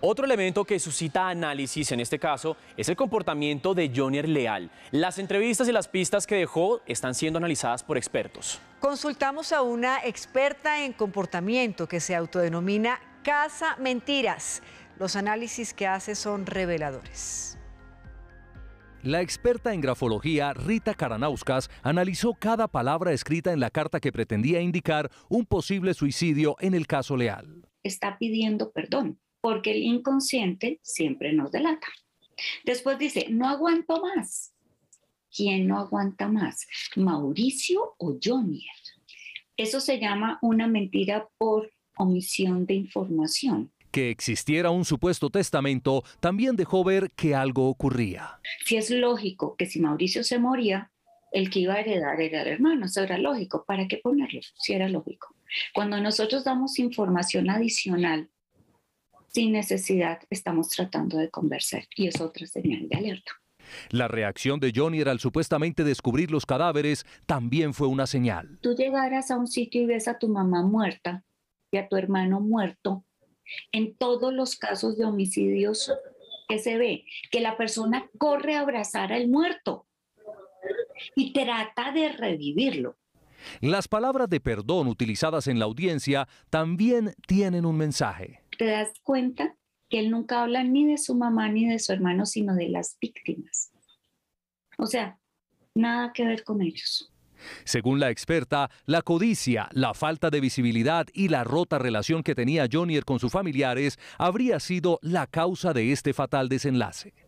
Otro elemento que suscita análisis en este caso es el comportamiento de Jonier Leal. Las entrevistas y las pistas que dejó están siendo analizadas por expertos. Consultamos a una experta en comportamiento que se autodenomina Casa Mentiras. Los análisis que hace son reveladores. La experta en grafología Rita Karanauskas analizó cada palabra escrita en la carta que pretendía indicar un posible suicidio en el caso Leal. Está pidiendo perdón porque el inconsciente siempre nos delata. Después dice, no aguanto más. ¿Quién no aguanta más? ¿Mauricio o Jonier? Eso se llama una mentira por omisión de información. Que existiera un supuesto testamento también dejó ver que algo ocurría. Si es lógico que si Mauricio se moría, el que iba a heredar era el hermano, eso era lógico. ¿Para qué ponerlo? Si era lógico. Cuando nosotros damos información adicional sin necesidad estamos tratando de conversar y es otra señal de alerta. La reacción de Johnny era al supuestamente descubrir los cadáveres también fue una señal. Tú llegaras a un sitio y ves a tu mamá muerta y a tu hermano muerto. En todos los casos de homicidios que se ve, que la persona corre a abrazar al muerto y trata de revivirlo. Las palabras de perdón utilizadas en la audiencia también tienen un mensaje te das cuenta que él nunca habla ni de su mamá ni de su hermano, sino de las víctimas. O sea, nada que ver con ellos. Según la experta, la codicia, la falta de visibilidad y la rota relación que tenía Jonier con sus familiares habría sido la causa de este fatal desenlace.